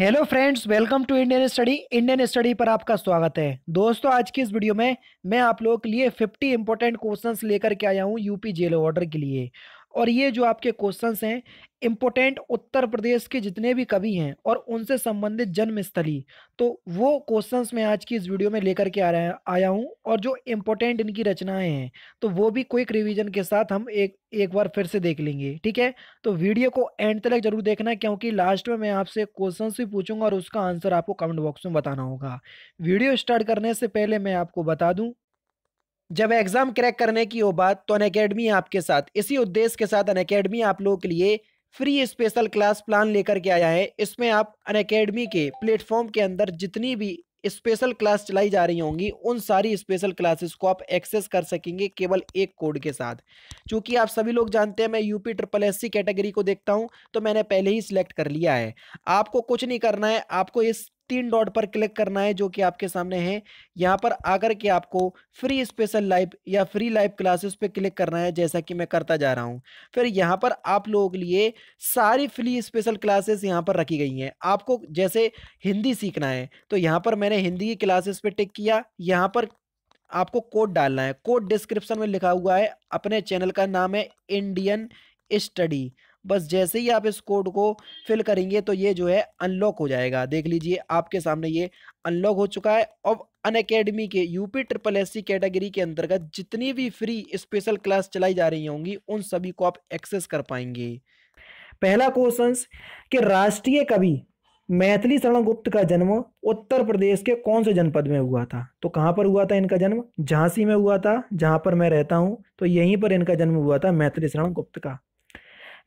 hello friends welcome to Indian study Indian study पर आपका स्वागत है दोस्तों आज की इस वीडियो में मैं आप लोगों के लिए 50 इंपॉर्टेंट क्वेश्चंस लेकर के आया हूँ यूपी जेल ऑर्डर के लिए और ये जो आपके क्वेश्चंस हैं इम्पोर्टेंट उत्तर प्रदेश के जितने भी कवि हैं और उनसे संबंधित जन्मस्थली तो वो क्वेश्चंस मैं आज की इस वीडियो में लेकर के आ रहा आया हूँ और जो इम्पोर्टेंट इनकी रचनाएं हैं तो वो भी क्विक रिवीजन के साथ हम एक एक बार फिर से देख लेंगे ठीक है तो वीडियो को एंड तक जरूर देखना क्योंकि लास्ट में मैं आपसे क्वेश्चन भी पूछूंगा और उसका आंसर आपको कमेंट बॉक्स में बताना होगा वीडियो स्टार्ट करने से पहले मैं आपको बता दूँ जब एग्ज़ाम क्रैक करने की हो बात तो अन अकेडमी आपके साथ इसी उद्देश्य के साथ अन अकेडमी आप लोगों के लिए फ्री स्पेशल क्लास प्लान लेकर के आया है इसमें आप अन अकेडमी के प्लेटफॉर्म के अंदर जितनी भी स्पेशल क्लास चलाई जा रही होंगी उन सारी स्पेशल क्लासेस को आप एक्सेस कर सकेंगे केवल एक कोड के साथ क्योंकि आप सभी लोग जानते हैं मैं यूपी ट्रिपल एस कैटेगरी को देखता हूं तो मैंने पहले ही सिलेक्ट कर लिया है आपको कुछ नहीं करना है आपको इस तीन डॉट पर क्लिक करना है जो कि आपके सामने है यहाँ पर आकर के आपको फ्री स्पेशल लाइव या फ्री लाइव क्लासेस पे क्लिक करना है जैसा कि मैं करता जा रहा हूँ फिर यहाँ पर आप लोगों के लिए सारी फ्री स्पेशल क्लासेस यहाँ पर रखी गई हैं आपको जैसे हिंदी सीखना है तो यहाँ पर मैंने हिंदी की क्लासेस पर टिक किया यहाँ पर आपको कोड डालना है कोड डिस्क्रिप्शन में लिखा हुआ है अपने चैनल का नाम है इंडियन स्टडी बस जैसे ही आप इस कोड को फिल करेंगे तो ये जो है अनलॉक हो जाएगा देख लीजिए आपके सामने ये अनलॉक हो चुका है अब अन अकेडमी के UP triple S C category के अंतर्गत जितनी भी फ्री स्पेशल क्लास चलाई जा रही होंगी उन सभी को आप एक्सेस कर पाएंगे पहला क्वेश्चन कि राष्ट्रीय कवि मैथिली शरण गुप्त का जन्म उत्तर प्रदेश के कौन से जनपद में हुआ था तो कहाँ पर हुआ था इनका जन्म झांसी में हुआ था जहाँ पर मैं रहता हूँ तो यहीं पर इनका जन्म हुआ था मैथिली शरण गुप्त का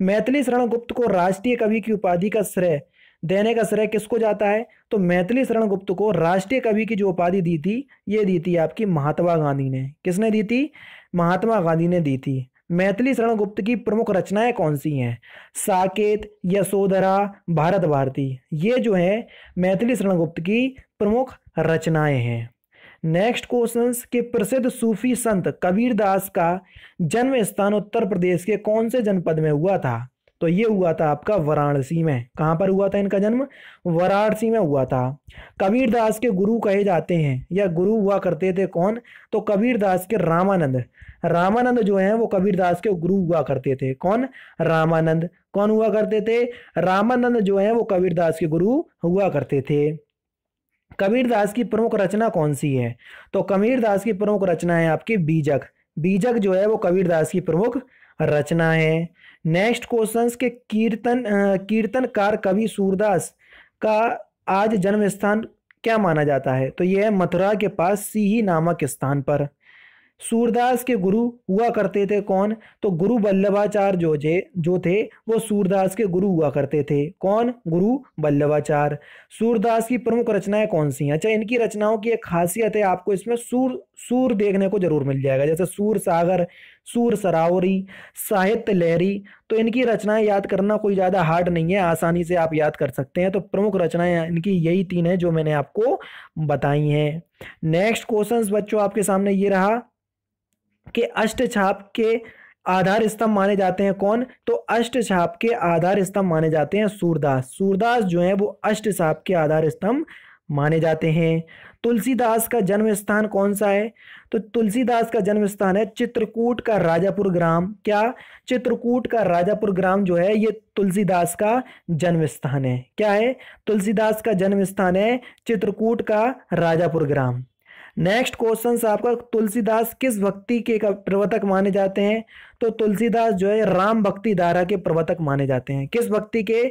मैथिली शरण गुप्त को राष्ट्रीय कवि की उपाधि का श्रेय देने का श्रेय किसको जाता है तो मैथिली शरण गुप्त को राष्ट्रीय कवि की जो उपाधि दी थी ये दी थी आपकी महात्मा गांधी ने किसने दी थी महात्मा गांधी ने दी थी मैथिली शरण गुप्त की प्रमुख रचनाएं कौन सी हैं साकेत यशोधरा भारत भारती ये जो है मैथिली शरण गुप्त की प्रमुख रचनाएं हैं नेक्स्ट क्वेश्चन के प्रसिद्ध सूफी संत कबीरदास का जन्म स्थान उत्तर प्रदेश के कौन से जनपद में हुआ था तो ये हुआ था आपका वाराणसी में कहां पर हुआ था इनका जन्म वाराणसी में हुआ था कबीरदास के गुरु कहे जाते हैं या गुरु हुआ करते थे कौन तो कबीरदास के रामानंद रामानंद जो हैं वो कबीरदास के गुरु हुआ करते थे कौन रामानंद कौन हुआ करते थे रामानंद जो हैं वो कबीरदास के गुरु हुआ करते थे कबीर दास की प्रमुख रचना कौन सी है तो कबीर दास की प्रमुख रचना है आपकी बीजक बीजक जो है वो कबीर दास की प्रमुख रचना है नेक्स्ट क्वेश्चन के कीर्तन कीर्तनकार कवि सूरदास का आज जन्म स्थान क्या माना जाता है तो यह है मथुरा के पास सीही नामक स्थान पर सूरदास के गुरु हुआ करते थे कौन तो गुरु बल्लभाचार्य जो जे जो थे वो सूरदास के गुरु हुआ करते थे कौन गुरु बल्लभाचार्य सूरदास की प्रमुख रचनाएं कौन सी हैं अच्छा इनकी रचनाओं की एक खासियत है आपको इसमें सूर सूर देखने को जरूर मिल जाएगा जैसे सूर सागर सूर सरावरी साहित्य लहरी तो इनकी रचनाएं याद करना कोई ज़्यादा हार्ड नहीं है आसानी से आप याद कर सकते हैं तो प्रमुख रचनाएं इनकी यही तीन है जो मैंने आपको बताई हैं नेक्स्ट क्वेश्चंस बच्चों आपके सामने ये रहा के अष्ट छाप के आधार स्तंभ माने जाते हैं कौन तो अष्ट छाप के आधार स्तंभ माने जाते हैं सूरदास सूरदास जो है वो अष्ट छाप के आधार स्तंभ माने जाते हैं तुलसीदास का जन्म स्थान कौन सा है तो तुलसीदास का जन्म स्थान है चित्रकूट का राजापुर ग्राम क्या चित्रकूट का राजापुर ग्राम जो है ये तुलसीदास का जन्म स्थान है क्या है तुलसीदास का जन्म स्थान है चित्रकूट का राजापुर ग्राम नेक्स्ट क्वेश्चन आपका तुलसीदास किस भक्ति के प्रवर्तक माने जाते हैं तो तुलसीदास जो है राम भक्ति धारा के प्रवर्तक माने जाते हैं किस भक्ति के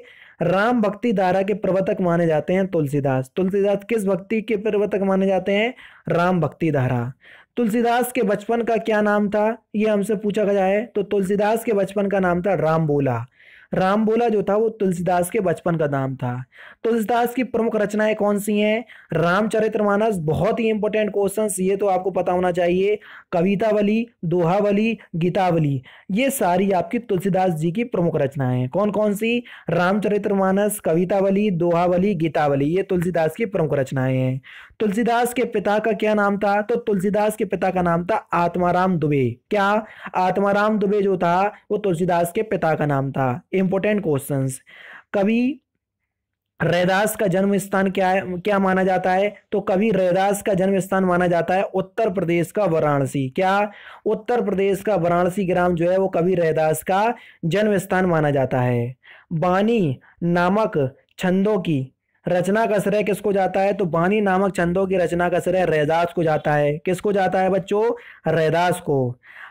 राम भक्ति धारा के प्रवर्तक माने जाते हैं तुलसीदास तुलसीदास किस भक्ति के प्रवर्तक माने जाते हैं राम भक्ति धारा तुलसीदास के बचपन का क्या नाम था ये हमसे पूछा गया है तो तुलसीदास के बचपन का नाम था राम बोला राम बोला जो था वो तुलसीदास के बचपन का नाम था तुलसीदास की प्रमुख रचनाएं कौन सी हैं रामचरितमानस बहुत ही इंपॉर्टेंट क्वेश्चन ये तो आपको पता होना चाहिए कवितावली दोहावली गीतावली ये सारी आपकी तुलसीदास जी की प्रमुख रचनाएं हैं कौन कौन सी रामचरित्र मानस कवितावली दोहावली गीतावली ये तुलसीदास की प्रमुख रचनाएं हैं तुलसीदास के पिता का क्या नाम था तो तुलसीदास के पिता का नाम था आत्माराम दुबे क्या आत्माराम दुबे जो था वो तुलसीदास के पिता का नाम था इंपॉर्टेंट क्वेश्चन कवि रैदास का जन्म स्थान क्या है क्या माना जाता है तो कभी रैदास का जन्म स्थान माना जाता है उत्तर प्रदेश का वाराणसी क्या उत्तर प्रदेश का वाराणसी ग्राम जो है वो कभी रैदास का जन्म स्थान माना जाता है बानी नामक छंदों की रचना का श्रेय किसको जाता है तो बानी नामक छंदों की रचना का श्रेय रैदास को जाता है किसको जाता है बच्चों रैदास को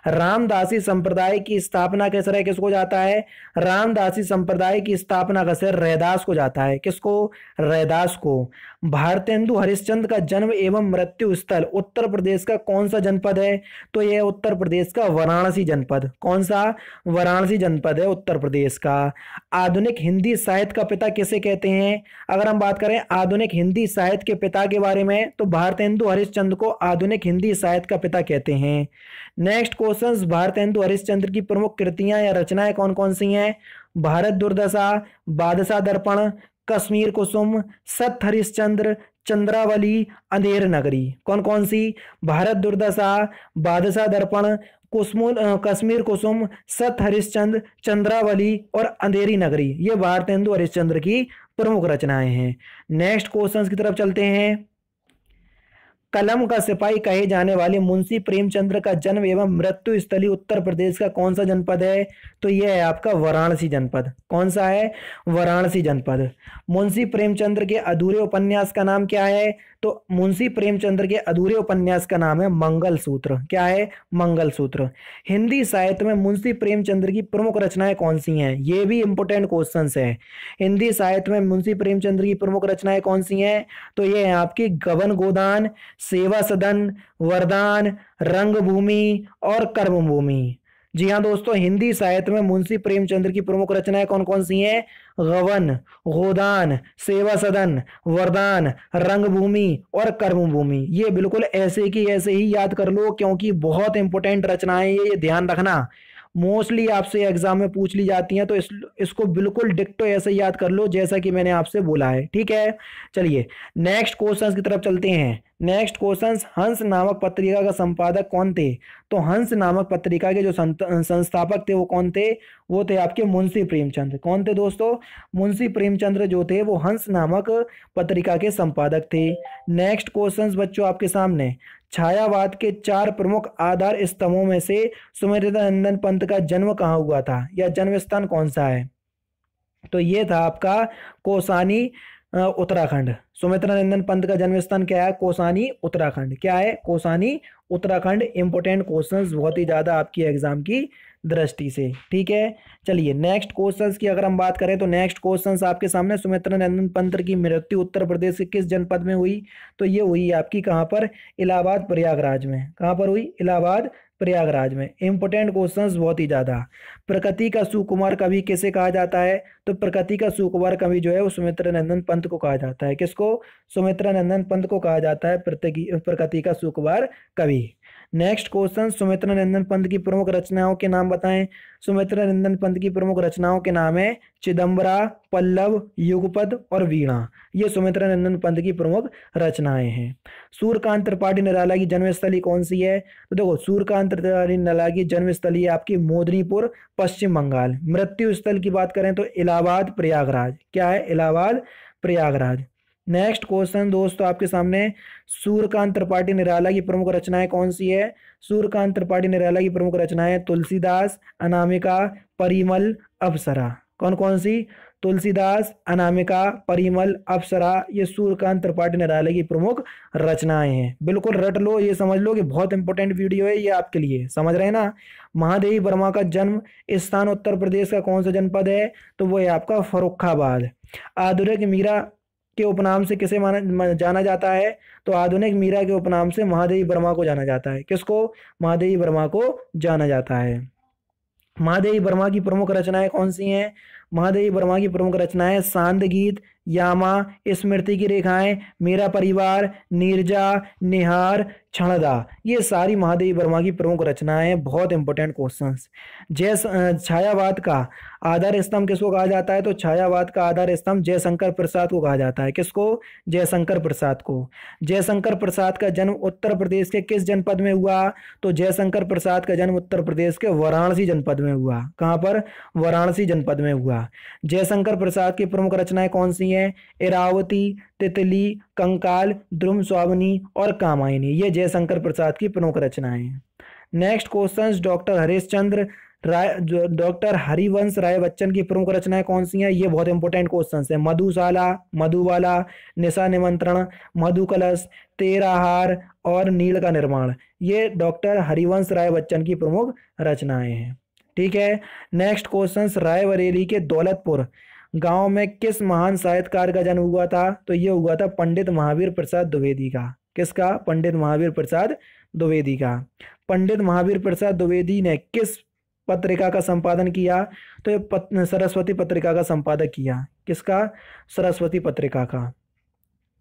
रामदासी संप्रदाय की स्थापना किस रहे किसको जाता है रामदासी संप्रदाय की स्थापना का श्रेय रैदास को जाता है किसको रैदास को भारतेंदु हरिश्चंद का जन्म एवं मृत्यु स्थल उत्तर प्रदेश का कौन सा जनपद है तो यह उत्तर प्रदेश का वाराणसी जनपद कौन सा वाराणसी जनपद है उत्तर प्रदेश का आधुनिक हिंदी साहित्य का पिता किसे कहते हैं अगर हम बात करें आधुनिक हिंदी साहित्य के पिता के बारे में तो भारतेंदु हरिश्चंद को आधुनिक हिंदी साहित्य का पिता कहते हैं नेक्स्ट क्वेश्चन क्वेश्चंस भारत हेतु हरिश्चंद्र की प्रमुख कृतियां या रचनाएं कौन कौन सी हैं भारत दुर्दशा बादशाह दर्पण कश्मीर कुसुम सत हरिश्चंद्र चंद्रावली अंधेर नगरी कौन कौन सी भारत दुर्दशा बादशाह दर्पण कुसुम कश्मीर कुसुम सत हरिश्चंद्र चंद्रावली और अंधेरी नगरी ये भारत हिंदू हरिश्चंद्र की प्रमुख रचनाएं हैं नेक्स्ट क्वेश्चंस की तरफ चलते हैं कलम का सिपाही कहे जाने वाले मुंशी प्रेमचंद्र का जन्म एवं मृत्यु स्थली उत्तर प्रदेश का कौन सा जनपद है तो यह है आपका वाराणसी जनपद कौन सा है वाराणसी जनपद मुंशी प्रेमचंद्र के अधूरे उपन्यास का नाम क्या है तो मुंशी प्रेमचंद्र के अधूरे उपन्यास का नाम है मंगल सूत्र क्या है मंगल सूत्र हिंदी साहित्य में मुंशी प्रेमचंद्र की प्रमुख रचनाएं कौन सी हैं ये भी इंपॉर्टेंट क्वेश्चन है हिंदी साहित्य में मुंशी प्रेमचंद्र की प्रमुख रचनाएं कौन सी हैं तो ये है आपकी गबन गोदान सेवा सदन वरदान रंगभूमि और कर्मभूमि जी हाँ दोस्तों हिंदी साहित्य में मुंशी प्रेमचंद्र की प्रमुख रचनाएं कौन कौन सी हैं गवन गोदान सेवा सदन वरदान रंगभूमि और कर्मभूमि ये बिल्कुल ऐसे की ऐसे ही याद कर लो क्योंकि बहुत इंपॉर्टेंट रचनाएं ये, ये ध्यान रखना मोस्टली आपसे एग्जाम में पूछ ली जाती हैं तो इस इसको बिल्कुल डिक्टो ऐसे याद कर लो जैसा कि मैंने आपसे बोला है ठीक है चलिए नेक्स्ट क्वेश्चन की तरफ चलते हैं नेक्स्ट क्वेश्चन हंस नामक पत्रिका का संपादक कौन थे तो हंस नामक पत्रिका के जो संस्थापक थे वो कौन थे वो थे आपके मुंशी प्रेमचंद कौन थे दोस्तों मुंशी प्रेमचंद जो थे वो हंस नामक पत्रिका के संपादक थे नेक्स्ट क्वेश्चन बच्चों आपके सामने छायावाद के चार प्रमुख आधार स्तंभों में से सुमित्रा पंत का जन्म कहाँ हुआ था या जन्म स्थान कौन सा है तो ये था आपका कोसानी उत्तराखंड सुमित्रा नंदन पंत का जन्म स्थान क्या है कोसानी उत्तराखंड क्या है कोसानी उत्तराखंड इंपोर्टेंट क्वेश्चंस बहुत ही ज़्यादा आपकी एग्जाम की दृष्टि से ठीक है चलिए नेक्स्ट क्वेश्चंस की अगर हम बात करें तो नेक्स्ट क्वेश्चंस आपके सामने सुमित्रा नंदन पंत की मृत्यु उत्तर प्रदेश के किस जनपद में हुई तो ये हुई आपकी कहाँ पर इलाहाबाद प्रयागराज में कहाँ पर हुई इलाहाबाद प्रयागराज में इम्पोर्टेंट क्वेश्चन बहुत ही ज़्यादा प्रकृति का सुकुमार कवि किसे कहा जाता है तो प्रकृति का सुकुमार कवि जो है वो सुमित्रा नंदन पंत को कहा जाता है किसको सुमित्रा नंदन पंत को कहा जाता है प्रकृति का सुकुमार कवि नेक्स्ट क्वेश्चन सुमित्रा नंदन पंत की प्रमुख रचनाओं के नाम बताएं सुमित्रा नंदन पंत की प्रमुख रचनाओं के नाम है चिदम्बरा पल्लव युगपद और वीणा ये सुमित्रा नंदन पंत की प्रमुख रचनाएं हैं सूर्यकांत त्रिपाठी निराला की जन्मस्थली कौन सी है तो देखो सूर्यकांत त्रिपाठी निराला की जन्मस्थली है आपकी मोदनीपुर पश्चिम बंगाल मृत्यु स्थल की बात करें तो इलाहाबाद प्रयागराज क्या है इलाहाबाद प्रयागराज नेक्स्ट क्वेश्चन दोस्तों आपके सामने सूर्यकांत त्रिपाठी निराला की प्रमुख रचनाएं कौन सी है सूर्यकांत त्रिपाठी निराला की प्रमुख रचनाएं तुलसीदास अनामिका परिमल अप्सरा कौन कौन सी तुलसीदास अनामिका परिमल अप्सरा ये सूर्यकांत त्रिपाठी निराला की प्रमुख रचनाएं हैं बिल्कुल रट लो ये समझ लो कि बहुत इंपॉर्टेंट वीडियो है ये आपके लिए समझ रहे हैं ना महादेवी वर्मा का जन्म स्थान उत्तर प्रदेश का कौन सा जनपद है तो वो है आपका फरुखाबाद आधुनिक मीरा के उपनाम से किसे माना जाना जाता है तो आधुनिक मीरा के उपनाम से महादेवी वर्मा को जाना जाता है किसको महादेवी वर्मा को जाना जाता है महादेवी वर्मा की प्रमुख रचनाएं कौन सी हैं महादेवी वर्मा की प्रमुख रचनाएं सांद गीत यामा स्मृति की रेखाएं मेरा परिवार नीरजा निहार छणदा ये सारी महादेवी वर्मा की प्रमुख रचनाएं हैं बहुत इंपॉर्टेंट क्वेश्चंस जय छायावाद का आधार स्तंभ किसको कहा जाता है तो छायावाद का आधार स्तंभ जयशंकर प्रसाद को कहा जाता है किसको जयशंकर प्रसाद को जयशंकर प्रसाद का जन्म उत्तर प्रदेश के किस जनपद में हुआ तो जयशंकर प्रसाद का जन्म उत्तर प्रदेश के वाराणसी जनपद में हुआ कहाँ पर वाराणसी जनपद में हुआ जयशंकर प्रसाद की प्रमुख रचनाएं कौन सी है इरावती तितली कंकाल ध्रुम स्वावनी और कामायनी ये जयशंकर प्रसाद की प्रमुख रचनाएं हैं next question doctor Harish Chandra Rai doctor Harivansh Rai Bachchan की प्रमुख रचनाएं कौन सी हैं ये बहुत इंपॉर्टेंट क्वेश्चन है मधुशाला मधुवाला निशा निमंत्रण मधुकलश कलश तेरा हार और नील का निर्माण ये डॉक्टर हरिवंश राय बच्चन की प्रमुख रचनाएं हैं ठीक है नेक्स्ट क्वेश्चन रायबरेली के दौलतपुर गांव में किस महान साहित्यकार का जन्म हुआ था तो यह हुआ था पंडित महावीर प्रसाद द्विवेदी का किसका पंडित महावीर प्रसाद द्विवेदी का पंडित महावीर प्रसाद द्विवेदी ने किस पत्रिका का संपादन किया तो ये पत, सरस्वती पत्रिका का संपादक किया किसका सरस्वती पत्रिका का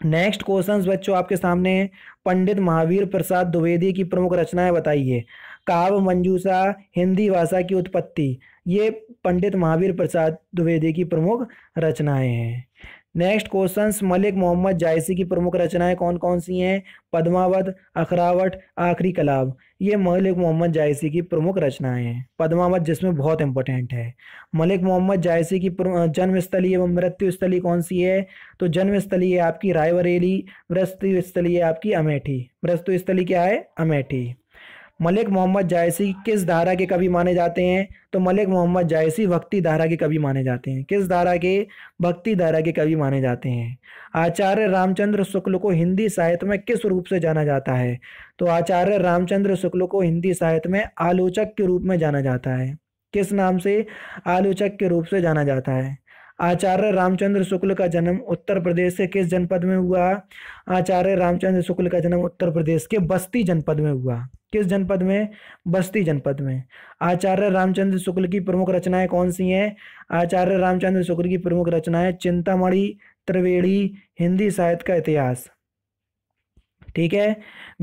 नेक्स्ट क्वेश्चन बच्चों आपके सामने पंडित महावीर प्रसाद द्विवेदी की प्रमुख रचनाएं बताइए काव्य मंजूषा हिंदी भाषा की उत्पत्ति ये पंडित महावीर प्रसाद द्विवेदी की प्रमुख रचनाएं हैं नेक्स्ट क्वेश्चन मलिक मोहम्मद जायसी की प्रमुख रचनाएं कौन कौन सी हैं पद्मावत अखरावट आखिरी कलाब ये मलिक मोहम्मद जायसी की प्रमुख रचनाएं हैं पद्मावत जिसमें बहुत इंपॉर्टेंट है मलिक मोहम्मद जायसी की जन्मस्थली एवं मृत्युस्थली कौन सी है तो जन्मस्थली है आपकी रायबरेली मृत्यु स्थली है आपकी अमेठी मृत्यु स्थली क्या है अमेठी मलिक मोहम्मद जायसी किस धारा के कवि माने जाते हैं तो मलिक मोहम्मद जायसी भक्ति धारा के कवि माने जाते हैं किस धारा के भक्ति धारा के कवि माने जाते हैं आचार्य रामचंद्र शुक्ल को हिंदी साहित्य में किस रूप से जाना जाता है तो आचार्य रामचंद्र शुक्ल को हिंदी साहित्य में आलोचक के रूप में जाना जाता है किस नाम से आलोचक के रूप से जाना जाता है आचार्य रामचंद्र शुक्ल का जन्म उत्तर प्रदेश के किस जनपद में हुआ आचार्य रामचंद्र शुक्ल का जन्म उत्तर प्रदेश के बस्ती जनपद में हुआ किस जनपद में बस्ती जनपद में आचार्य रामचंद्र शुक्ल की प्रमुख रचनाएं कौन सी हैं आचार्य रामचंद्र शुक्ल की प्रमुख रचनाएं चिंतामणि त्रिवेणी हिंदी साहित्य का इतिहास ठीक है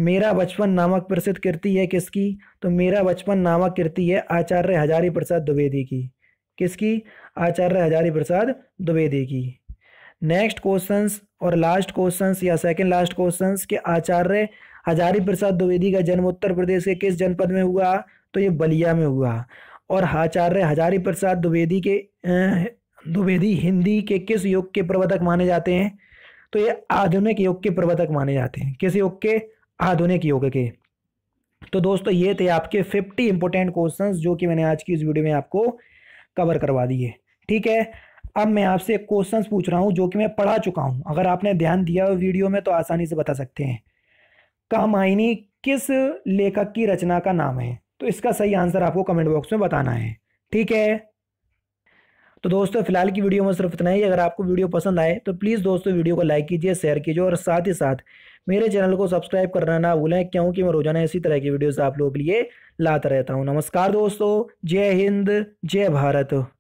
मेरा बचपन नामक प्रसिद्ध कृति है किसकी तो मेरा बचपन नामक कृति है आचार्य हजारी प्रसाद द्विवेदी की किसकी आचार्य हजारी प्रसाद द्विवेदी की नेक्स्ट क्वेश्चंस और लास्ट क्वेश्चंस या सेकंड लास्ट क्वेश्चंस के आचार्य हजारी प्रसाद द्विवेदी का जन्म उत्तर प्रदेश के किस जनपद में हुआ तो ये बलिया में हुआ और आचार्य हजारी प्रसाद द्विवेदी के द्विवेदी हिंदी के किस युग के प्रवर्तक माने जाते हैं तो ये आधुनिक युग के प्रवर्तक माने जाते हैं किस युग के आधुनिक युग के तो दोस्तों ये थे आपके फिफ्टी इंपोर्टेंट क्वेश्चंस जो कि मैंने आज की इस वीडियो में आपको कवर करवा दिए ठीक है अब मैं आपसे क्वेश्चंस पूछ रहा हूँ जो कि मैं पढ़ा चुका हूँ अगर आपने ध्यान दिया हो वीडियो में तो आसानी से बता सकते हैं कामायनी किस लेखक की रचना का नाम है तो इसका सही आंसर आपको कमेंट बॉक्स में बताना है ठीक है तो दोस्तों फिलहाल की वीडियो में सिर्फ इतना ही अगर आपको वीडियो पसंद आए तो प्लीज़ दोस्तों वीडियो को लाइक कीजिए शेयर कीजिए और साथ ही साथ मेरे चैनल को सब्सक्राइब करना ना भूलें क्योंकि मैं रोजाना इसी तरह की वीडियोज आप लोगों के लिए लाता रहता हूँ नमस्कार दोस्तों जय हिंद जय भारत